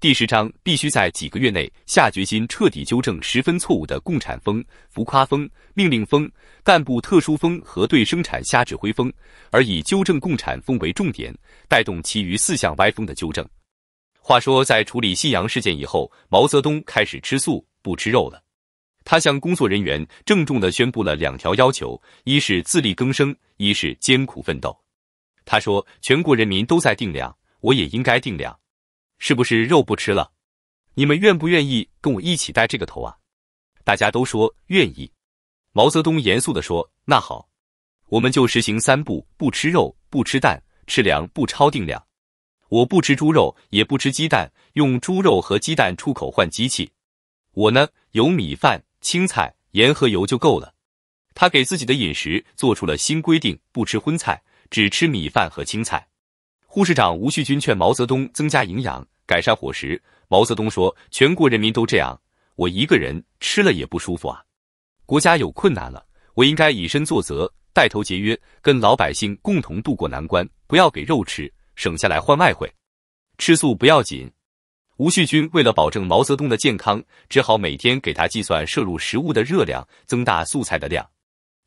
第十章必须在几个月内下决心彻底纠正十分错误的共产风、浮夸风、命令风、干部特殊风和对生产瞎指挥风，而以纠正共产风为重点，带动其余四项歪风的纠正。话说，在处理信阳事件以后，毛泽东开始吃素不吃肉了。他向工作人员郑重地宣布了两条要求：一是自力更生，一是艰苦奋斗。他说：“全国人民都在定量，我也应该定量。”是不是肉不吃了？你们愿不愿意跟我一起带这个头啊？大家都说愿意。毛泽东严肃的说：“那好，我们就实行三不：不吃肉，不吃蛋，吃粮不超定量。我不吃猪肉，也不吃鸡蛋，用猪肉和鸡蛋出口换机器。我呢，有米饭、青菜、盐和油就够了。”他给自己的饮食做出了新规定：不吃荤菜，只吃米饭和青菜。护士长吴旭军劝毛泽东增加营养，改善伙食。毛泽东说：“全国人民都这样，我一个人吃了也不舒服啊。国家有困难了，我应该以身作则，带头节约，跟老百姓共同度过难关。不要给肉吃，省下来换外汇。吃素不要紧。”吴旭军为了保证毛泽东的健康，只好每天给他计算摄入食物的热量，增大素菜的量。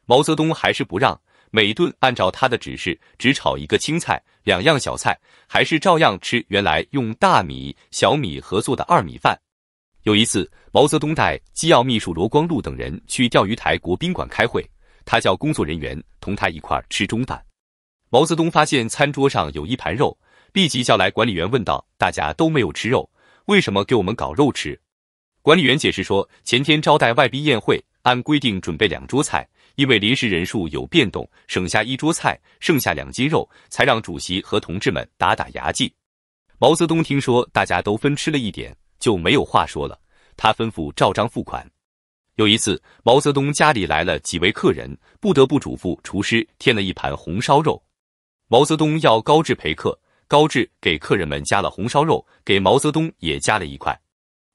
毛泽东还是不让。每顿按照他的指示，只炒一个青菜，两样小菜，还是照样吃原来用大米、小米合做的二米饭。有一次，毛泽东带机要秘书罗光禄等人去钓鱼台国宾馆开会，他叫工作人员同他一块吃中饭。毛泽东发现餐桌上有一盘肉，立即叫来管理员，问道：“大家都没有吃肉，为什么给我们搞肉吃？”管理员解释说：“前天招待外宾宴会。”按规定准备两桌菜，因为临时人数有变动，省下一桌菜，剩下两斤肉，才让主席和同志们打打牙祭。毛泽东听说大家都分吃了一点，就没有话说了。他吩咐照章付款。有一次，毛泽东家里来了几位客人，不得不嘱咐厨师添了一盘红烧肉。毛泽东要高志陪客，高志给客人们加了红烧肉，给毛泽东也加了一块。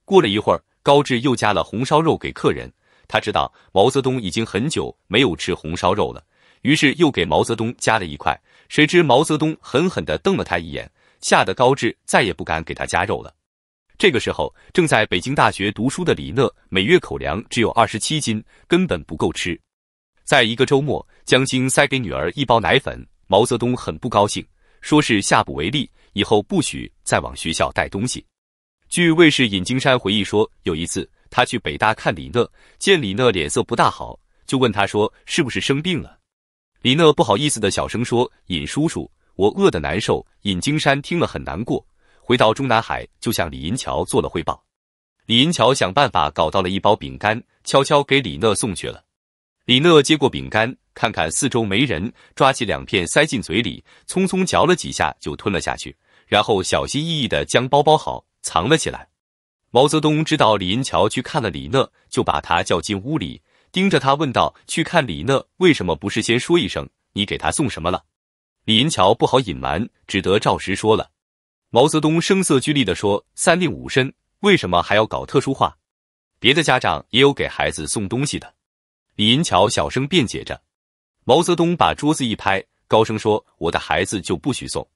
过了一会儿，高志又加了红烧肉给客人。他知道毛泽东已经很久没有吃红烧肉了，于是又给毛泽东夹了一块。谁知毛泽东狠狠地瞪了他一眼，吓得高志再也不敢给他夹肉了。这个时候，正在北京大学读书的李讷每月口粮只有二十七斤，根本不够吃。在一个周末，江青塞给女儿一包奶粉，毛泽东很不高兴，说是下不为例，以后不许再往学校带东西。据卫士尹金山回忆说，有一次。他去北大看李讷，见李讷脸色不大好，就问他说：“是不是生病了？”李讷不好意思的小声说：“尹叔叔，我饿的难受。”尹金山听了很难过，回到中南海就向李银桥做了汇报。李银桥想办法搞到了一包饼干，悄悄给李讷送去了。李讷接过饼干，看看四周没人，抓起两片塞进嘴里，匆匆嚼了几下就吞了下去，然后小心翼翼的将包包好，藏了起来。毛泽东知道李银桥去看了李讷，就把他叫进屋里，盯着他问道：“去看李讷，为什么不事先说一声？你给他送什么了？”李银桥不好隐瞒，只得照实说了。毛泽东声色俱厉地说：“三令五申，为什么还要搞特殊化？别的家长也有给孩子送东西的。”李银桥小声辩解着。毛泽东把桌子一拍，高声说：“我的孩子就不许送。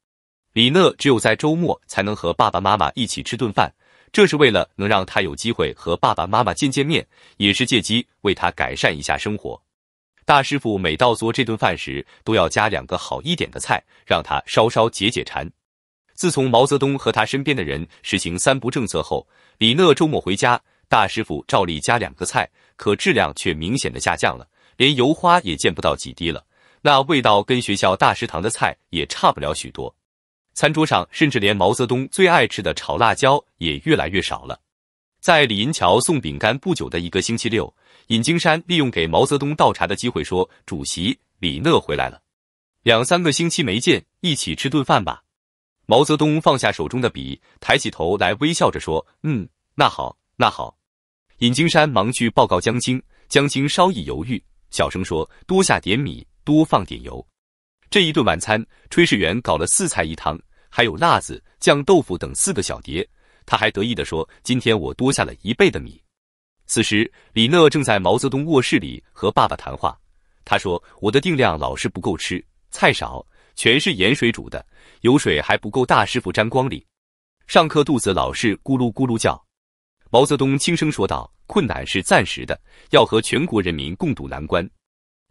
李讷只有在周末才能和爸爸妈妈一起吃顿饭。”这是为了能让他有机会和爸爸妈妈见见面，也是借机为他改善一下生活。大师傅每到做这顿饭时，都要加两个好一点的菜，让他稍稍解解馋。自从毛泽东和他身边的人实行“三不”政策后，李讷周末回家，大师傅照例加两个菜，可质量却明显的下降了，连油花也见不到几滴了，那味道跟学校大食堂的菜也差不了许多。餐桌上，甚至连毛泽东最爱吃的炒辣椒也越来越少了。在李银桥送饼干不久的一个星期六，尹金山利用给毛泽东倒茶的机会说：“主席，李讷回来了，两三个星期没见，一起吃顿饭吧。”毛泽东放下手中的笔，抬起头来微笑着说：“嗯，那好，那好。”尹金山忙去报告江青，江青稍一犹豫，小声说：“多下点米，多放点油。”这一顿晚餐，炊事员搞了四菜一汤。还有辣子酱、豆腐等四个小碟，他还得意地说：“今天我多下了一倍的米。”此时，李讷正在毛泽东卧室里和爸爸谈话。他说：“我的定量老是不够吃，菜少，全是盐水煮的，油水还不够大，师傅沾光哩。上课肚子老是咕噜咕噜叫。”毛泽东轻声说道：“困难是暂时的，要和全国人民共度难关，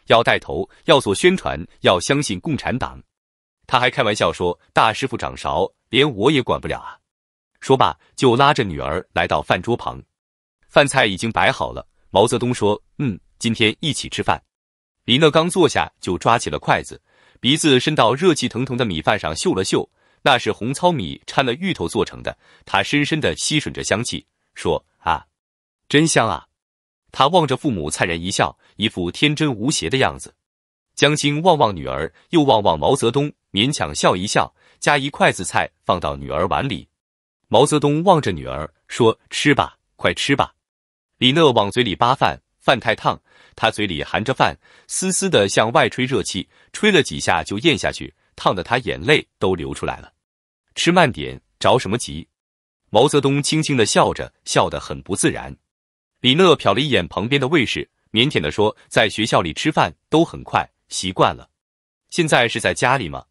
要带头，要做宣传，要相信共产党。”他还开玩笑说：“大师傅掌勺，连我也管不了啊。”说罢，就拉着女儿来到饭桌旁。饭菜已经摆好了。毛泽东说：“嗯，今天一起吃饭。”李讷刚坐下就抓起了筷子，鼻子伸到热气腾腾的米饭上嗅了嗅，那是红糙米掺了芋头做成的。他深深的吸吮着香气，说：“啊，真香啊！”他望着父母粲然一笑，一副天真无邪的样子。江青望望女儿，又望望毛泽东。勉强笑一笑，夹一筷子菜放到女儿碗里。毛泽东望着女儿说：“吃吧，快吃吧。”李讷往嘴里扒饭，饭太烫，她嘴里含着饭，丝丝的向外吹热气，吹了几下就咽下去，烫得她眼泪都流出来了。“吃慢点，着什么急？”毛泽东轻轻的笑着，笑得很不自然。李讷瞟了一眼旁边的卫士，腼腆的说：“在学校里吃饭都很快，习惯了。现在是在家里吗？”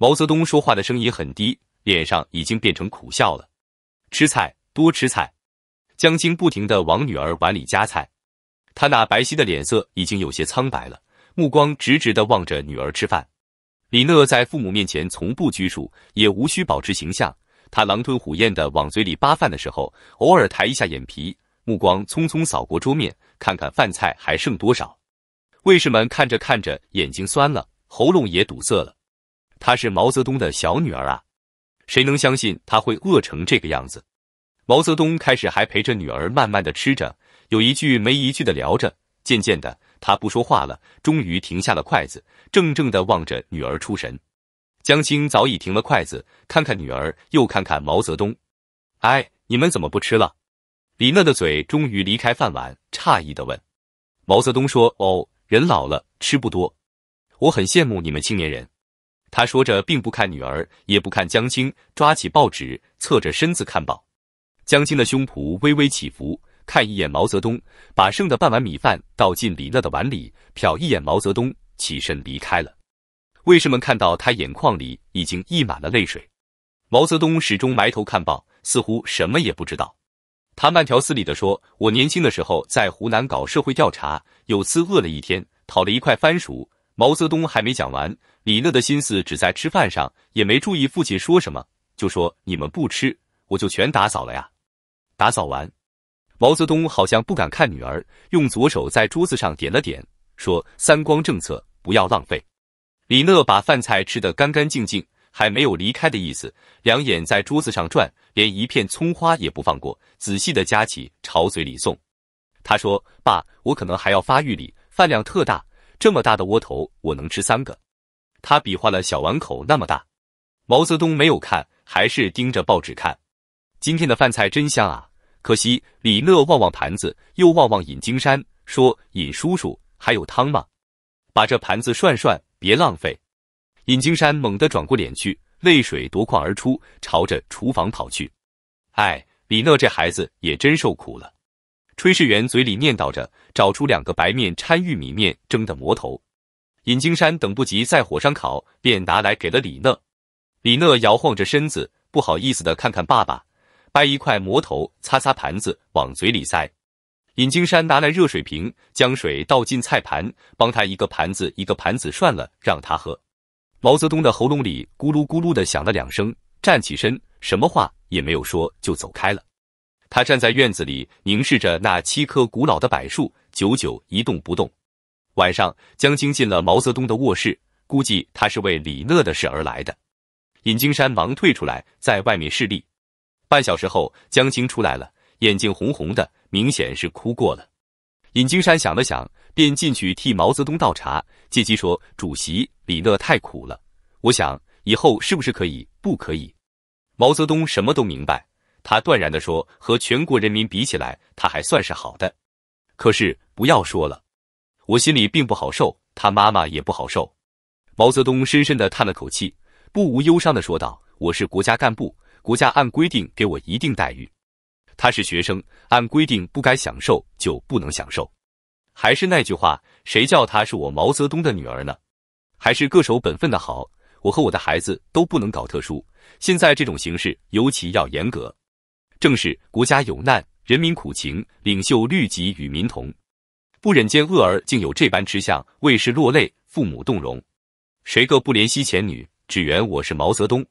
毛泽东说话的声音很低，脸上已经变成苦笑了。吃菜，多吃菜。江青不停的往女儿碗里夹菜，他那白皙的脸色已经有些苍白了，目光直直的望着女儿吃饭。李讷在父母面前从不拘束，也无需保持形象。他狼吞虎咽的往嘴里扒饭的时候，偶尔抬一下眼皮，目光匆匆扫过桌面，看看饭菜还剩多少。卫士们看着看着，眼睛酸了，喉咙也堵塞了。她是毛泽东的小女儿啊，谁能相信她会饿成这个样子？毛泽东开始还陪着女儿慢慢的吃着，有一句没一句的聊着。渐渐的，他不说话了，终于停下了筷子，怔怔的望着女儿出神。江青早已停了筷子，看看女儿，又看看毛泽东，哎，你们怎么不吃了？李讷的嘴终于离开饭碗，诧异的问。毛泽东说：“哦，人老了，吃不多。我很羡慕你们青年人。”他说着，并不看女儿，也不看江青，抓起报纸，侧着身子看报。江青的胸脯微微起伏，看一眼毛泽东，把剩的半碗米饭倒进李乐的碗里，瞟一眼毛泽东，起身离开了。卫士们看到他眼眶里已经溢满了泪水。毛泽东始终埋头看报，似乎什么也不知道。他慢条斯理地说：“我年轻的时候在湖南搞社会调查，有次饿了一天，讨了一块番薯。”毛泽东还没讲完，李讷的心思只在吃饭上，也没注意父亲说什么，就说：“你们不吃，我就全打扫了呀。”打扫完，毛泽东好像不敢看女儿，用左手在桌子上点了点，说：“三光政策，不要浪费。”李讷把饭菜吃得干干净净，还没有离开的意思，两眼在桌子上转，连一片葱花也不放过，仔细的夹起朝嘴里送。他说：“爸，我可能还要发育里，饭量特大。”这么大的窝头，我能吃三个。他比划了小碗口那么大。毛泽东没有看，还是盯着报纸看。今天的饭菜真香啊！可惜李乐望望盘子，又望望尹金山，说：“尹叔叔，还有汤吗？把这盘子涮涮，别浪费。”尹金山猛地转过脸去，泪水夺眶而出，朝着厨房跑去。哎，李乐这孩子也真受苦了。炊事员嘴里念叨着，找出两个白面掺玉米面蒸的馍头。尹金山等不及在火上烤，便拿来给了李讷。李讷摇晃着身子，不好意思的看看爸爸，掰一块馍头，擦擦盘子，往嘴里塞。尹金山拿来热水瓶，将水倒进菜盘，帮他一个盘子一个盘子涮了，让他喝。毛泽东的喉咙里咕噜咕噜的响了两声，站起身，什么话也没有说，就走开了。他站在院子里，凝视着那七棵古老的柏树，久久一动不动。晚上，江青进了毛泽东的卧室，估计他是为李讷的事而来的。尹金山忙退出来，在外面侍立。半小时后，江青出来了，眼睛红红的，明显是哭过了。尹金山想了想，便进去替毛泽东倒茶，借机说：“主席，李讷太苦了，我想以后是不是可以？不可以？”毛泽东什么都明白。他断然地说：“和全国人民比起来，他还算是好的。可是不要说了，我心里并不好受，他妈妈也不好受。”毛泽东深深地叹了口气，不无忧伤地说道：“我是国家干部，国家按规定给我一定待遇。他是学生，按规定不该享受就不能享受。还是那句话，谁叫她是我毛泽东的女儿呢？还是恪守本分的好。我和我的孩子都不能搞特殊。现在这种形势尤其要严格。”正是国家有难，人民苦情，领袖律己与民同，不忍见恶儿竟有这般吃相，为是落泪，父母动容。谁个不怜惜前女，只缘我是毛泽东。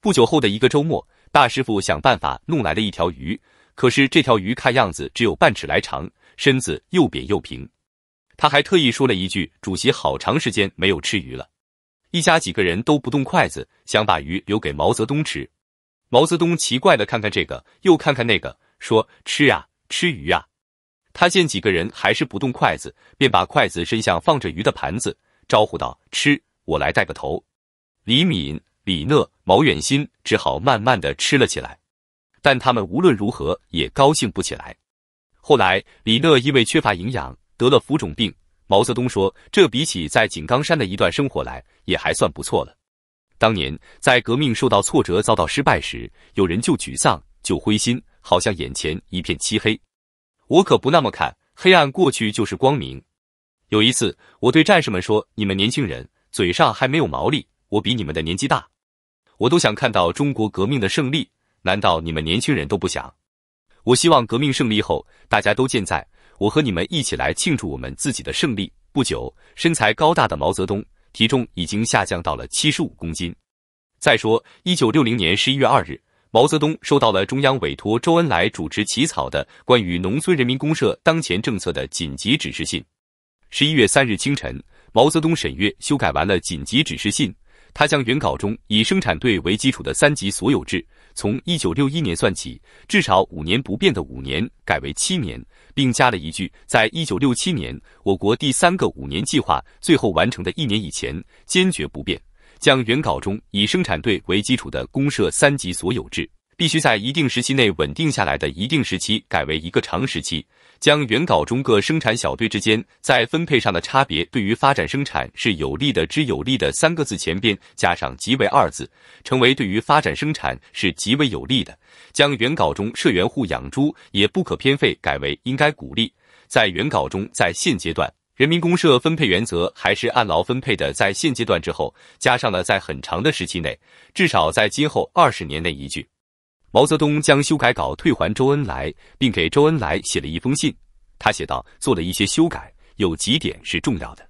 不久后的一个周末，大师傅想办法弄来了一条鱼，可是这条鱼看样子只有半尺来长，身子又扁又平。他还特意说了一句：“主席，好长时间没有吃鱼了。”一家几个人都不动筷子，想把鱼留给毛泽东吃。毛泽东奇怪的看看这个，又看看那个，说：“吃呀，吃鱼呀。”他见几个人还是不动筷子，便把筷子伸向放着鱼的盘子，招呼道：“吃，我来带个头。”李敏、李讷、毛远新只好慢慢的吃了起来，但他们无论如何也高兴不起来。后来，李讷因为缺乏营养，得了浮肿病。毛泽东说：“这比起在井冈山的一段生活来，也还算不错了。”当年在革命受到挫折、遭到失败时，有人就沮丧、就灰心，好像眼前一片漆黑。我可不那么看，黑暗过去就是光明。有一次，我对战士们说：“你们年轻人嘴上还没有毛利，我比你们的年纪大，我都想看到中国革命的胜利。难道你们年轻人都不想？我希望革命胜利后，大家都健在，我和你们一起来庆祝我们自己的胜利。”不久，身材高大的毛泽东。体重已经下降到了七十五公斤。再说，一九六零年十一月二日，毛泽东收到了中央委托周恩来主持起草的关于农村人民公社当前政策的紧急指示信。十一月三日清晨，毛泽东审阅、修改完了紧急指示信，他将原稿中以生产队为基础的三级所有制。从一九六一年算起，至少五年不变的五年改为七年，并加了一句：“在一九六七年，我国第三个五年计划最后完成的一年以前，坚决不变。”将原稿中以生产队为基础的公社三级所有制必须在一定时期内稳定下来的一定时期改为一个长时期。将原稿中各生产小队之间在分配上的差别对于发展生产是有利的之有利的三个字前边加上极为二字，成为对于发展生产是极为有利的。将原稿中社员户养猪也不可偏废改为应该鼓励。在原稿中，在现阶段人民公社分配原则还是按劳分配的，在现阶段之后加上了在很长的时期内，至少在今后二十年内一句。毛泽东将修改稿退还周恩来，并给周恩来写了一封信。他写道：“做了一些修改，有几点是重要的，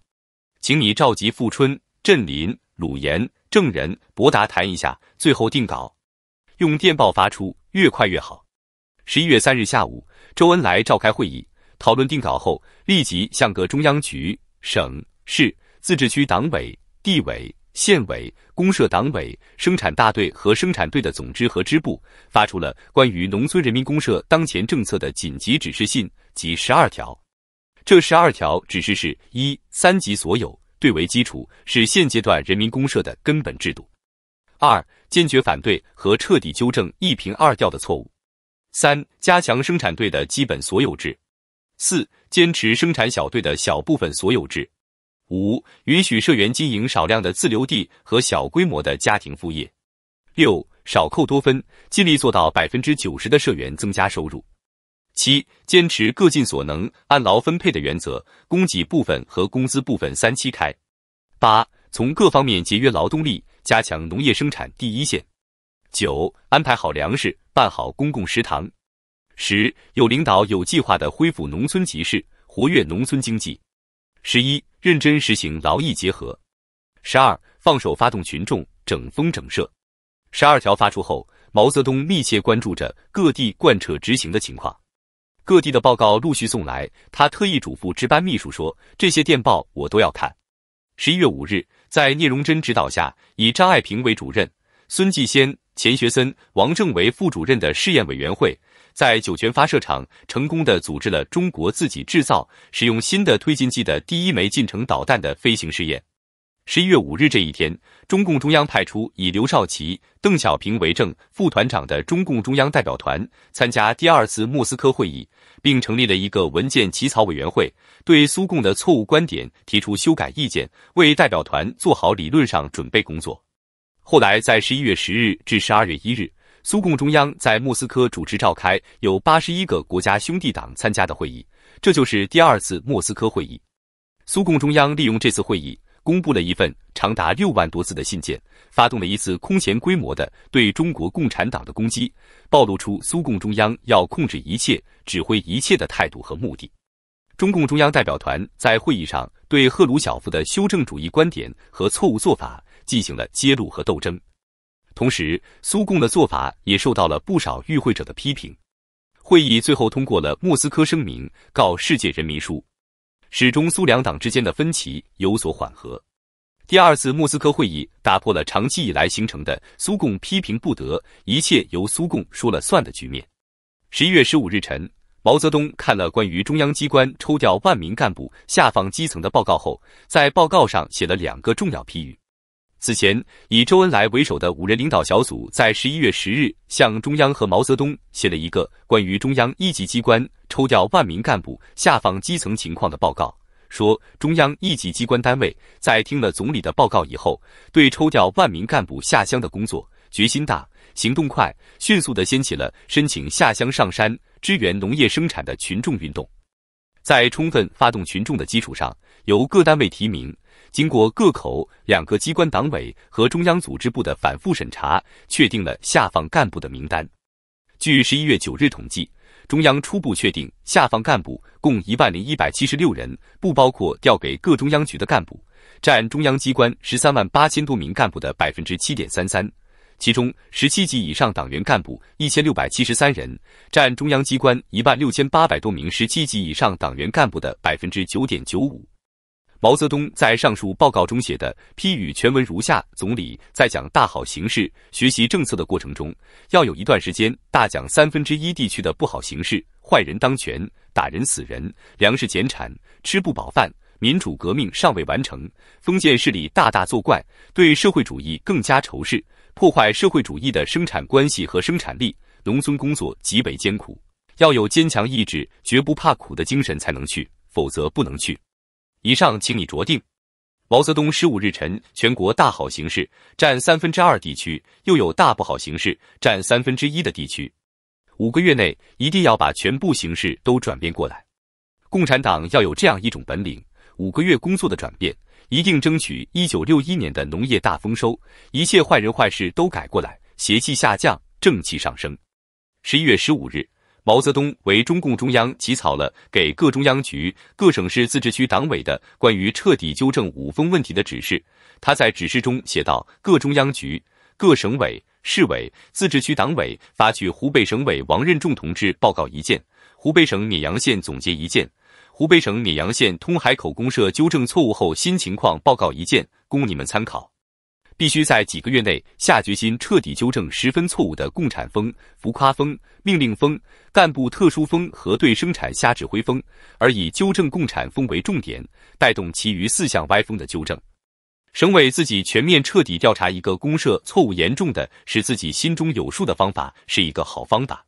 请你召集富春、镇林、鲁炎、郑人、博达谈一下，最后定稿，用电报发出，越快越好。”十一月三日下午，周恩来召开会议讨论定稿后，立即向各中央局、省、市、自治区党委、地委。县委、公社党委、生产大队和生产队的总支和支部发出了关于农村人民公社当前政策的紧急指示信及十二条。这十二条指示是：一、三级所有，对为基础，是现阶段人民公社的根本制度；二、坚决反对和彻底纠正“一平二调”的错误；三、加强生产队的基本所有制；四、坚持生产小队的小部分所有制。五、允许社员经营少量的自留地和小规模的家庭副业。六、少扣多分，尽力做到百分之九十的社员增加收入。七、坚持各尽所能、按劳分配的原则，供给部分和工资部分三七开。八、从各方面节约劳动力，加强农业生产第一线。九、安排好粮食，办好公共食堂。十、有领导、有计划的恢复农村集市，活跃农村经济。十一。认真实行劳逸结合。十二，放手发动群众，整风整社。十二条发出后，毛泽东密切关注着各地贯彻执行的情况。各地的报告陆续送来，他特意嘱咐值班秘书说：“这些电报我都要看。”十一月五日，在聂荣臻指导下，以张爱萍为主任，孙继先、钱学森、王政为副主任的试验委员会。在酒泉发射场，成功的组织了中国自己制造、使用新的推进剂的第一枚近程导弹的飞行试验。十一月五日这一天，中共中央派出以刘少奇、邓小平为正副团长的中共中央代表团参加第二次莫斯科会议，并成立了一个文件起草委员会，对苏共的错误观点提出修改意见，为代表团做好理论上准备工作。后来，在十一月十日至十二月一日。苏共中央在莫斯科主持召开有八十一个国家兄弟党参加的会议，这就是第二次莫斯科会议。苏共中央利用这次会议，公布了一份长达六万多字的信件，发动了一次空前规模的对中国共产党的攻击，暴露出苏共中央要控制一切、指挥一切的态度和目的。中共中央代表团在会议上对赫鲁晓夫的修正主义观点和错误做法进行了揭露和斗争。同时，苏共的做法也受到了不少与会者的批评。会议最后通过了《莫斯科声明》《告世界人民书》，使中苏两党之间的分歧有所缓和。第二次莫斯科会议打破了长期以来形成的苏共批评不得、一切由苏共说了算的局面。十一月十五日晨，毛泽东看了关于中央机关抽调万名干部下放基层的报告后，在报告上写了两个重要批语。此前，以周恩来为首的五人领导小组在十一月十日向中央和毛泽东写了一个关于中央一级机关抽调万名干部下放基层情况的报告，说中央一级机关单位在听了总理的报告以后，对抽调万名干部下乡的工作决心大，行动快，迅速地掀起了申请下乡上山支援农业生产的群众运动，在充分发动群众的基础上，由各单位提名。经过各口两个机关党委和中央组织部的反复审查，确定了下放干部的名单。据十一月九日统计，中央初步确定下放干部共一万零一百七十六人，不包括调给各中央局的干部，占中央机关十三万八千多名干部的百分之七点三三。其中，十七级以上党员干部一千六百七十三人，占中央机关一万六千八百多名十七级以上党员干部的百分之九点九五。毛泽东在上述报告中写的批语全文如下：总理在讲大好形势、学习政策的过程中，要有一段时间大讲三分之一地区的不好形势，坏人当权，打人死人，粮食减产，吃不饱饭，民主革命尚未完成，封建势力大大作怪，对社会主义更加仇视，破坏社会主义的生产关系和生产力，农村工作极为艰苦，要有坚强意志、绝不怕苦的精神才能去，否则不能去。以上，请你酌定。毛泽东十五日晨，全国大好形势占三分之二地区，又有大不好形势占三分之一的地区。五个月内一定要把全部形势都转变过来。共产党要有这样一种本领。五个月工作的转变，一定争取一九六一年的农业大丰收。一切坏人坏事都改过来，邪气下降，正气上升。十一月十五日。毛泽东为中共中央起草了给各中央局、各省市自治区党委的关于彻底纠正“五风”问题的指示。他在指示中写到：“各中央局、各省委、市委、自治区党委发去湖北省委王任重同志报告一件，湖北省沔阳县总结一件，湖北省沔阳县通海口公社纠正错误后新情况报告一件，供你们参考。”必须在几个月内下决心彻底纠正十分错误的共产风、浮夸风、命令风、干部特殊风和对生产瞎指挥风，而以纠正共产风为重点，带动其余四项歪风的纠正。省委自己全面彻底调查一个公社错误严重的，使自己心中有数的方法是一个好方法。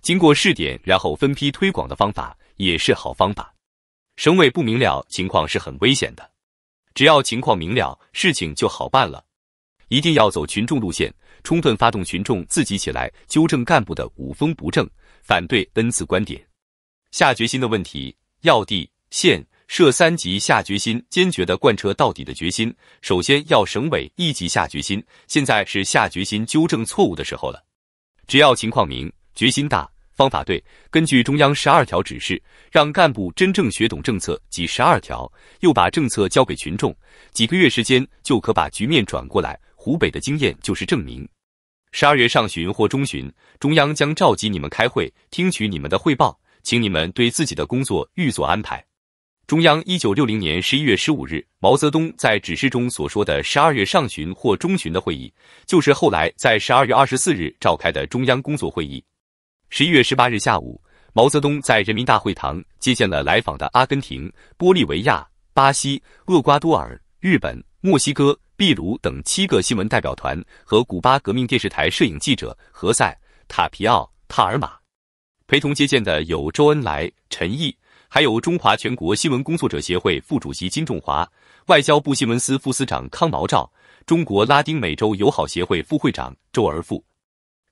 经过试点，然后分批推广的方法也是好方法。省委不明了情况是很危险的，只要情况明了，事情就好办了。一定要走群众路线，充分发动群众自己起来纠正干部的五风不正，反对 n 次观点。下决心的问题，要地县设三级下决心，坚决的贯彻到底的决心。首先要省委一级下决心，现在是下决心纠正错误的时候了。只要情况明，决心大，方法对，根据中央十二条指示，让干部真正学懂政策及十二条，又把政策交给群众，几个月时间就可把局面转过来。湖北的经验就是证明。十二月上旬或中旬，中央将召集你们开会，听取你们的汇报，请你们对自己的工作预作安排。中央一九六零年十一月十五日，毛泽东在指示中所说的十二月上旬或中旬的会议，就是后来在十二月二十四日召开的中央工作会议。十一月十八日下午，毛泽东在人民大会堂接见了来访的阿根廷、玻利维亚、巴西、厄瓜多尔、日本、墨西哥。秘鲁等七个新闻代表团和古巴革命电视台摄影记者何塞·塔皮奥·塔尔马陪同接见的有周恩来、陈毅，还有中华全国新闻工作者协会副主席金仲华、外交部新闻司副司长康毛照、中国拉丁美洲友好协会副会长周而富。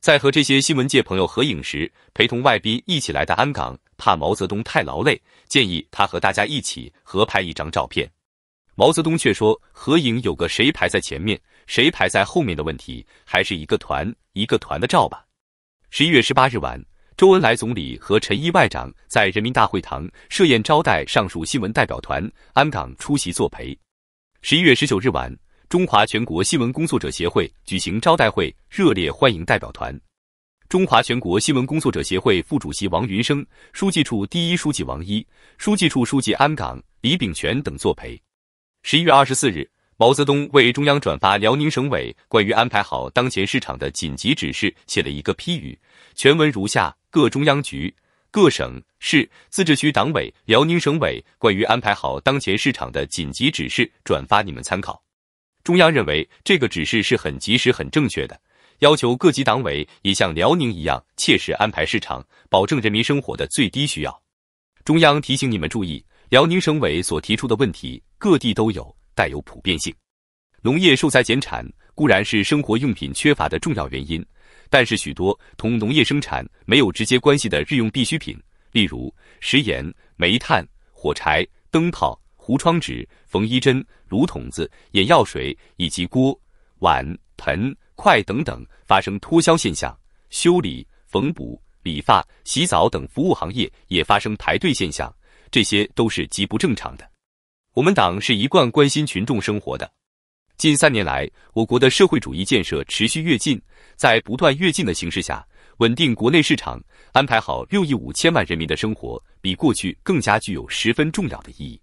在和这些新闻界朋友合影时，陪同外宾一起来的安港怕毛泽东太劳累，建议他和大家一起合拍一张照片。毛泽东却说：“合影有个谁排在前面，谁排在后面的问题，还是一个团一个团的照吧。”十一月十八日晚，周恩来总理和陈毅外长在人民大会堂设宴招待上述新闻代表团，安港出席作陪。十一月十九日晚，中华全国新闻工作者协会举行招待会，热烈欢迎代表团。中华全国新闻工作者协会副主席王云生、书记处第一书记王一、书记处书记安岗、李秉全等作陪。十一月二十四日，毛泽东为中央转发辽宁省委关于安排好当前市场的紧急指示写了一个批语，全文如下：各中央局、各省、市、自治区党委，辽宁省委关于安排好当前市场的紧急指示，转发你们参考。中央认为这个指示是很及时、很正确的，要求各级党委也像辽宁一样，切实安排市场，保证人民生活的最低需要。中央提醒你们注意，辽宁省委所提出的问题。各地都有，带有普遍性。农业受灾减产固然是生活用品缺乏的重要原因，但是许多同农业生产没有直接关系的日用必需品，例如食盐、煤炭、火柴、灯泡、糊窗纸、缝衣针、炉筒子、眼药水以及锅、碗、盆、筷等等，发生脱销现象。修理、缝补、理发、洗澡等服务行业也发生排队现象，这些都是极不正常的。我们党是一贯关心群众生活的。近三年来，我国的社会主义建设持续跃进，在不断跃进的形势下，稳定国内市场、安排好六亿五千万人民的生活，比过去更加具有十分重要的意义。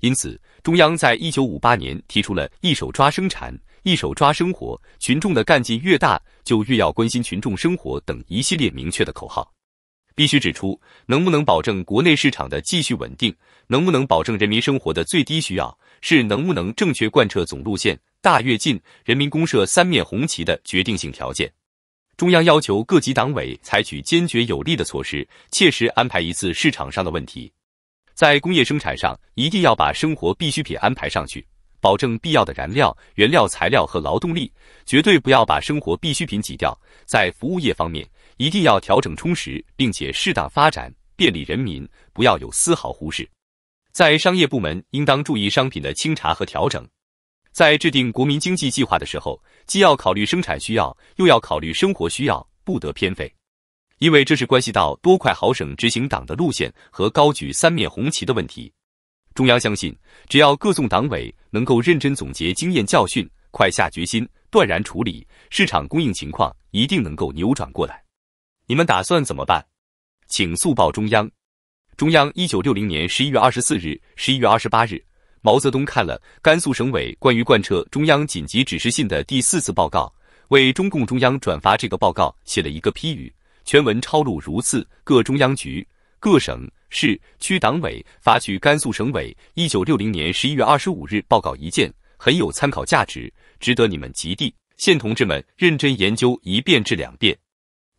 因此，中央在一九五八年提出了一手抓生产，一手抓生活，群众的干劲越大，就越要关心群众生活等一系列明确的口号。必须指出，能不能保证国内市场的继续稳定，能不能保证人民生活的最低需要，是能不能正确贯彻总路线、大跃进、人民公社三面红旗的决定性条件。中央要求各级党委采取坚决有力的措施，切实安排一次市场上的问题。在工业生产上，一定要把生活必需品安排上去，保证必要的燃料、原料、材料和劳动力，绝对不要把生活必需品挤掉。在服务业方面。一定要调整充实，并且适当发展，便利人民，不要有丝毫忽视。在商业部门，应当注意商品的清查和调整。在制定国民经济计划的时候，既要考虑生产需要，又要考虑生活需要，不得偏废。因为这是关系到多快好省执行党的路线和高举三面红旗的问题。中央相信，只要各纵党委能够认真总结经验教训，快下决心，断然处理市场供应情况，一定能够扭转过来。你们打算怎么办？请速报中央。中央一九六零年十一月二十四日、十一月二十八日，毛泽东看了甘肃省委关于贯彻中央紧急指示信的第四次报告，为中共中央转发这个报告写了一个批语，全文抄录如次：各中央局、各省、市、区党委发去甘肃省委一九六零年十一月二十五日报告一件，很有参考价值，值得你们极地县同志们认真研究一遍至两遍。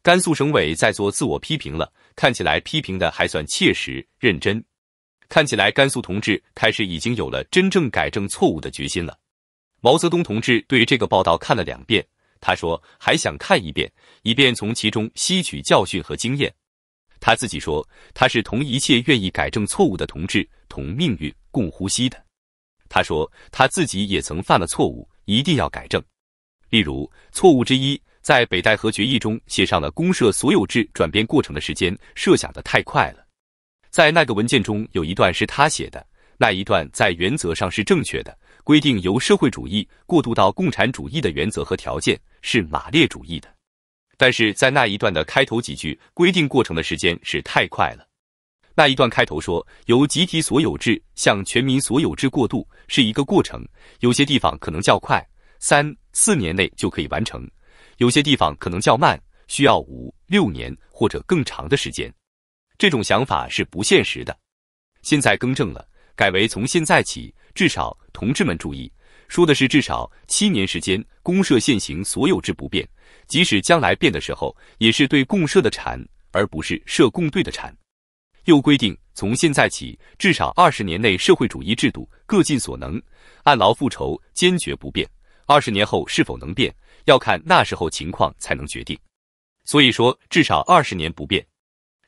甘肃省委在做自我批评了，看起来批评的还算切实认真。看起来甘肃同志开始已经有了真正改正错误的决心了。毛泽东同志对这个报道看了两遍，他说还想看一遍，以便从其中吸取教训和经验。他自己说，他是同一切愿意改正错误的同志同命运共呼吸的。他说他自己也曾犯了错误，一定要改正。例如，错误之一。在北戴河决议中写上了公社所有制转变过程的时间设想的太快了，在那个文件中有一段是他写的，那一段在原则上是正确的，规定由社会主义过渡到共产主义的原则和条件是马列主义的，但是在那一段的开头几句规定过程的时间是太快了，那一段开头说由集体所有制向全民所有制过渡是一个过程，有些地方可能较快，三四年内就可以完成。有些地方可能较慢，需要五六年或者更长的时间，这种想法是不现实的。现在更正了，改为从现在起，至少同志们注意，说的是至少七年时间，公社现行所有制不变，即使将来变的时候，也是对公社的产，而不是社共对的产。又规定，从现在起至少二十年内，社会主义制度各尽所能，按劳复仇坚决不变。二十年后是否能变？要看那时候情况才能决定，所以说至少二十年不变。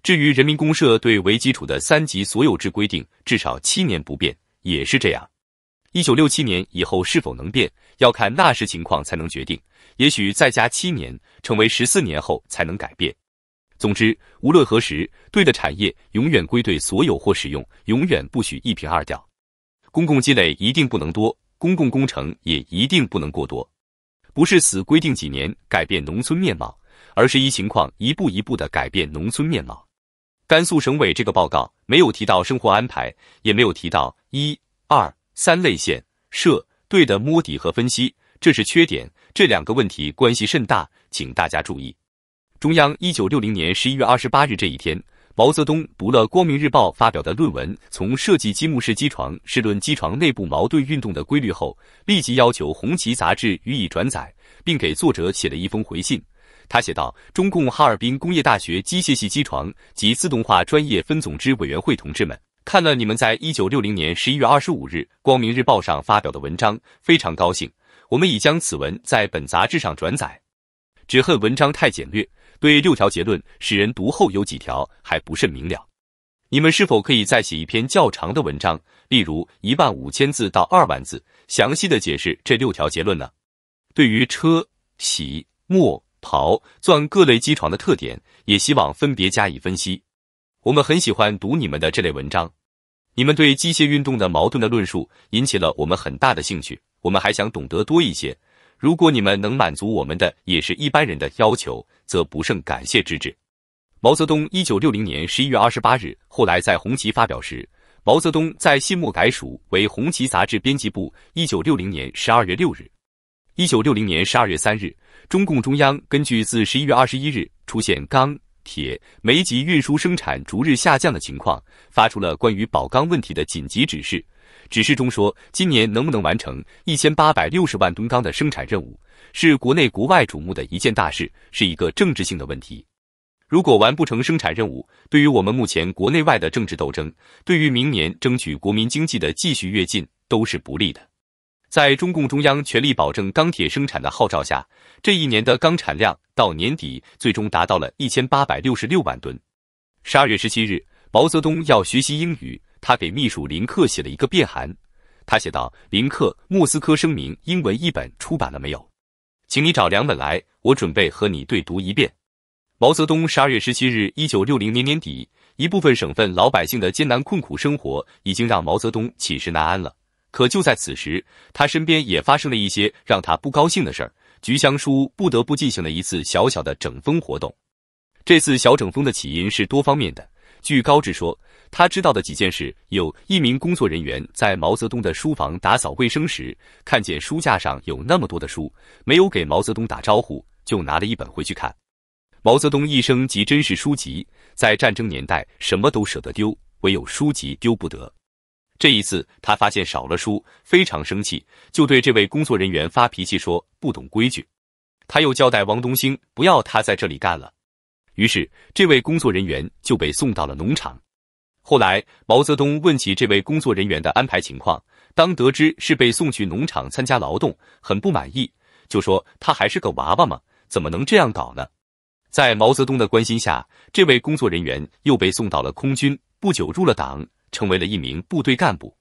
至于人民公社对为基础的三级所有制规定，至少七年不变，也是这样。一九六七年以后是否能变，要看那时情况才能决定。也许再加七年，成为十四年后才能改变。总之，无论何时，对的产业永远归对所有或使用，永远不许一平二调。公共积累一定不能多，公共工程也一定不能过多。不是死规定几年改变农村面貌，而是依情况一步一步的改变农村面貌。甘肃省委这个报告没有提到生活安排，也没有提到一二三类县设对的摸底和分析，这是缺点。这两个问题关系甚大，请大家注意。中央一九六零年十一月二十八日这一天。毛泽东读了《光明日报》发表的论文《从设计积木式机床试论机床内部矛盾运动的规律》后，立即要求《红旗》杂志予以转载，并给作者写了一封回信。他写道：“中共哈尔滨工业大学机械系机床及自动化专业分总支委员会同志们，看了你们在一九六零年十一月二十五日《光明日报》上发表的文章，非常高兴。我们已将此文在本杂志上转载，只恨文章太简略。”对六条结论，使人读后有几条还不甚明了。你们是否可以再写一篇较长的文章，例如一万五千字到二万字，详细的解释这六条结论呢？对于车、铣、磨、刨、钻各类机床的特点，也希望分别加以分析。我们很喜欢读你们的这类文章。你们对机械运动的矛盾的论述，引起了我们很大的兴趣。我们还想懂得多一些。如果你们能满足我们的，也是一般人的要求。则不胜感谢之至。毛泽东一九六零年十一月二十八日，后来在《红旗》发表时，毛泽东在信末改署为《红旗》杂志编辑部。一九六零年十二月六日，一九六零年十二月三日，中共中央根据自十一月二十一日出现钢铁、煤及运输生产逐日下降的情况，发出了关于宝钢问题的紧急指示。指示中说，今年能不能完成一千八百六十万吨钢的生产任务？是国内国外瞩目的一件大事，是一个政治性的问题。如果完不成生产任务，对于我们目前国内外的政治斗争，对于明年争取国民经济的继续跃进都是不利的。在中共中央全力保证钢铁生产的号召下，这一年的钢产量到年底最终达到了一千八百六十六万吨。十二月十七日，毛泽东要学习英语，他给秘书林克写了一个便函。他写道：“林克，莫斯科声明英文译本出版了没有？”请你找两本来，我准备和你对读一遍。毛泽东十二月十七日，一九六零年年底，一部分省份老百姓的艰难困苦生活已经让毛泽东寝食难安了。可就在此时，他身边也发生了一些让他不高兴的事儿，菊香书不得不进行了一次小小的整风活动。这次小整风的起因是多方面的，据高志说。他知道的几件事，有一名工作人员在毛泽东的书房打扫卫生时，看见书架上有那么多的书，没有给毛泽东打招呼，就拿了一本回去看。毛泽东一生极珍视书籍，在战争年代什么都舍得丢，唯有书籍丢不得。这一次他发现少了书，非常生气，就对这位工作人员发脾气说：“不懂规矩。”他又交代汪东兴不要他在这里干了。于是这位工作人员就被送到了农场。后来，毛泽东问起这位工作人员的安排情况，当得知是被送去农场参加劳动，很不满意，就说他还是个娃娃嘛，怎么能这样搞呢？在毛泽东的关心下，这位工作人员又被送到了空军，不久入了党，成为了一名部队干部。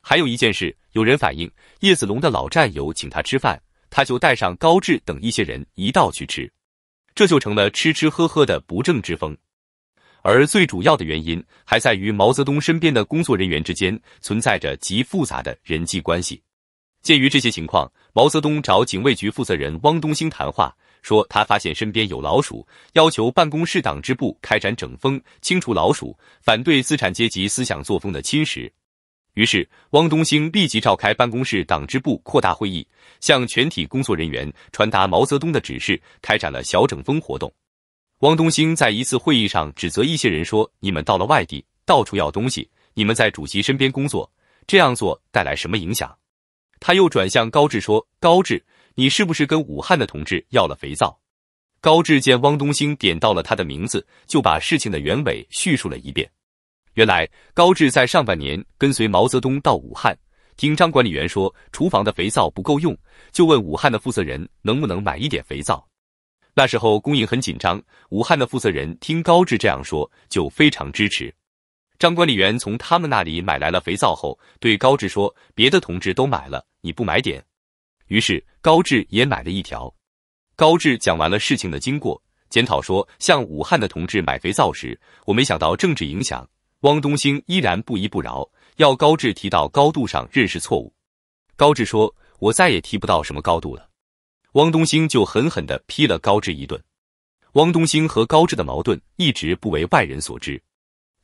还有一件事，有人反映叶子龙的老战友请他吃饭，他就带上高志等一些人一道去吃，这就成了吃吃喝喝的不正之风。而最主要的原因还在于毛泽东身边的工作人员之间存在着极复杂的人际关系。鉴于这些情况，毛泽东找警卫局负责人汪东兴谈话，说他发现身边有老鼠，要求办公室党支部开展整风，清除老鼠，反对资产阶级思想作风的侵蚀。于是，汪东兴立即召开办公室党支部扩大会议，向全体工作人员传达毛泽东的指示，开展了小整风活动。汪东兴在一次会议上指责一些人说：“你们到了外地，到处要东西。你们在主席身边工作，这样做带来什么影响？”他又转向高志说：“高志，你是不是跟武汉的同志要了肥皂？”高志见汪东兴点到了他的名字，就把事情的原委叙述了一遍。原来，高志在上半年跟随毛泽东到武汉，听张管理员说厨房的肥皂不够用，就问武汉的负责人能不能买一点肥皂。那时候供应很紧张，武汉的负责人听高志这样说，就非常支持。张管理员从他们那里买来了肥皂后，对高志说：“别的同志都买了，你不买点？”于是高志也买了一条。高志讲完了事情的经过，检讨说：“向武汉的同志买肥皂时，我没想到政治影响。”汪东兴依然不依不饶，要高志提到高度上认识错误。高志说：“我再也提不到什么高度了。”汪东兴就狠狠地批了高志一顿。汪东兴和高志的矛盾一直不为外人所知。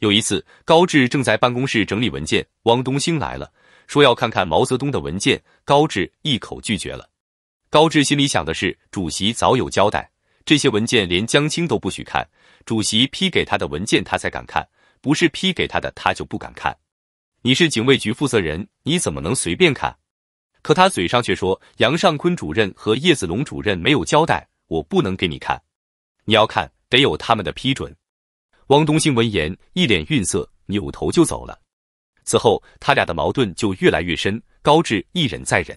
有一次，高志正在办公室整理文件，汪东兴来了，说要看看毛泽东的文件。高志一口拒绝了。高志心里想的是，主席早有交代，这些文件连江青都不许看，主席批给他的文件他才敢看，不是批给他的他就不敢看。你是警卫局负责人，你怎么能随便看？可他嘴上却说：“杨尚昆主任和叶子龙主任没有交代，我不能给你看。你要看得有他们的批准。”汪东兴闻言一脸愠色，扭头就走了。此后，他俩的矛盾就越来越深。高志一忍再忍，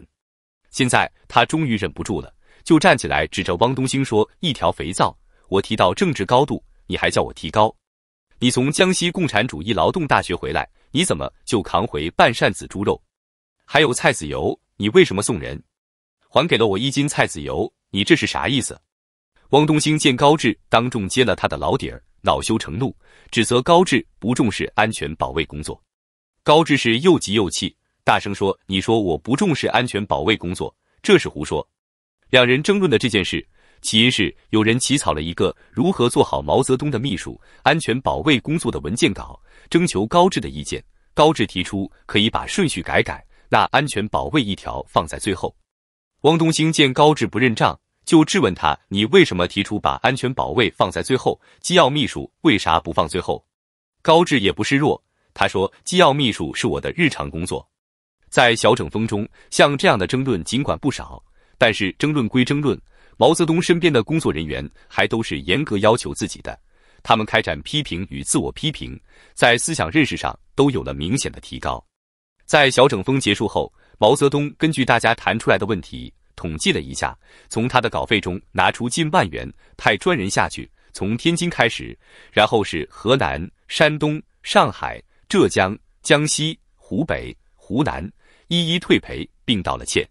现在他终于忍不住了，就站起来指着汪东兴说：“一条肥皂，我提到政治高度，你还叫我提高？你从江西共产主义劳动大学回来，你怎么就扛回半扇子猪肉，还有菜籽油？”你为什么送人？还给了我一斤菜籽油，你这是啥意思？汪东兴见高志当众揭了他的老底儿，恼羞成怒，指责高志不重视安全保卫工作。高志是又急又气，大声说：“你说我不重视安全保卫工作，这是胡说！”两人争论的这件事，起因是有人起草了一个如何做好毛泽东的秘书安全保卫工作的文件稿，征求高志的意见。高志提出可以把顺序改改。那安全保卫一条放在最后。汪东兴见高志不认账，就质问他：“你为什么提出把安全保卫放在最后？机要秘书为啥不放最后？”高志也不示弱，他说：“机要秘书是我的日常工作。”在小整风中，像这样的争论尽管不少，但是争论归争论，毛泽东身边的工作人员还都是严格要求自己的。他们开展批评与自我批评，在思想认识上都有了明显的提高。在小整风结束后，毛泽东根据大家谈出来的问题统计了一下，从他的稿费中拿出近万元，派专人下去，从天津开始，然后是河南、山东、上海、浙江、江西、湖北、湖南，一一退赔并道了歉。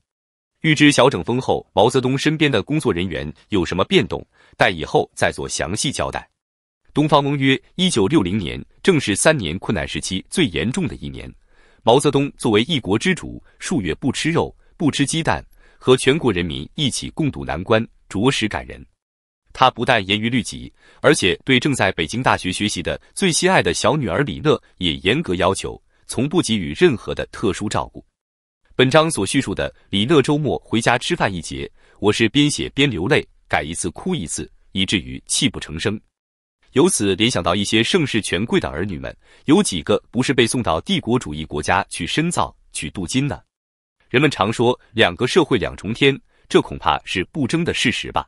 预知小整风后毛泽东身边的工作人员有什么变动，待以后再做详细交代。东方翁曰：一九六零年正是三年困难时期最严重的一年。毛泽东作为一国之主，数月不吃肉、不吃鸡蛋，和全国人民一起共度难关，着实感人。他不但严于律己，而且对正在北京大学学习的最心爱的小女儿李乐也严格要求，从不给予任何的特殊照顾。本章所叙述的李乐周末回家吃饭一节，我是边写边流泪，改一次哭一次，以至于泣不成声。由此联想到一些盛世权贵的儿女们，有几个不是被送到帝国主义国家去深造、去镀金呢？人们常说“两个社会两重天”，这恐怕是不争的事实吧。